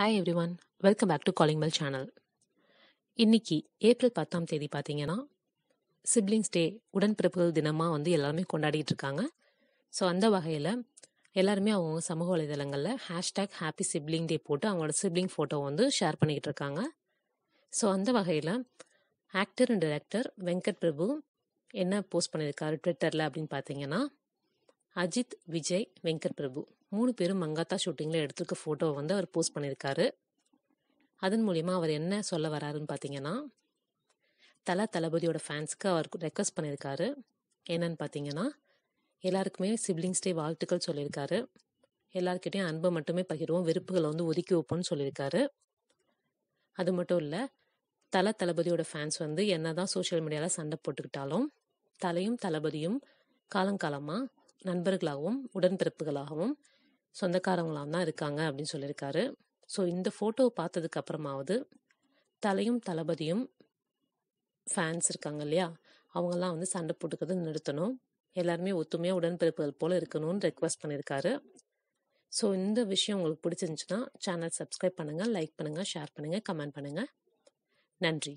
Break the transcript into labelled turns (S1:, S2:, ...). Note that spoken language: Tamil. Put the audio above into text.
S1: hi everyone welcome back to calling bell channel இன்னைக்கு ஏப்ரல் பத்தாம் தேதி பார்த்தீங்கன்னா சிப்ளிங்ஸ் டே உடன்பிறப்புகள் தினமாக வந்து எல்லாருமே கொண்டாடிட்டு இருக்காங்க ஸோ அந்த வகையில் எல்லாருமே அவங்க சமூக வலைதளங்களில் ஹேஷ்டேக் ஹாப்பி சிப்ளிங் டே போட்டு அவங்களோட சிப்ளிங் ஃபோட்டோ வந்து ஷேர் பண்ணிக்கிட்டு இருக்காங்க ஸோ அந்த வகையில் actor and director Venkat Prabhu என்ன போஸ்ட் பண்ணியிருக்காரு ட்விட்டரில் அப்படின்னு பார்த்தீங்கன்னா அஜித் விஜய் வெங்கட் பிரபு மூணு பேரும் மங்காத்தா ஷூட்டிங்கில் எடுத்திருக்க ஃபோட்டோவை வந்து அவர் போஸ்ட் பண்ணியிருக்காரு அதன் மூலிமா அவர் என்ன சொல்ல வராருன்னு பார்த்தீங்கன்னா தலா தளபதியோட ஃபேன்ஸ்க்கு அவர் ரெக்வஸ்ட் பண்ணியிருக்காரு என்னன்னு பார்த்தீங்கன்னா எல்லாருக்குமே சிப்ளிங்ஸ் டே வாழ்த்துக்கள் சொல்லியிருக்காரு எல்லாருக்கிட்டையும் அன்பை மட்டுமே பகிர்வோம் வெறுப்புகளை வந்து ஒதுக்கி வைப்போம்னு சொல்லியிருக்காரு அது மட்டும் இல்லை தலை தளபதியோட ஃபேன்ஸ் வந்து என்ன தான் சோஷியல் மீடியாவில் சண்டை போட்டுக்கிட்டாலும் தலையும் தளபதியும் காலங்காலமாக நண்பர்களாகவும் உடன்பிறப்புகளாகவும் சொந்தக்காரங்களாம் தான் இருக்காங்க அப்படின்னு சொல்லியிருக்காரு ஸோ இந்த ஃபோட்டோவை பார்த்ததுக்கு அப்புறமாவது தலையும் தளபதியும் ஃபேன்ஸ் இருக்காங்க இல்லையா அவங்கெல்லாம் வந்து சண்டை போட்டுக்கிறது நிறுத்தணும் எல்லாருமே ஒத்துமையாக உடன்பிறப்புகள் போல் இருக்கணும்னு ரெக்வஸ்ட் பண்ணியிருக்காரு ஸோ இந்த விஷயம் உங்களுக்கு பிடிச்சிருந்துச்சுன்னா சேனல் சப்ஸ்கிரைப் பண்ணுங்கள் லைக் பண்ணுங்கள் ஷேர் பண்ணுங்கள் கமெண்ட் பண்ணுங்கள் நன்றி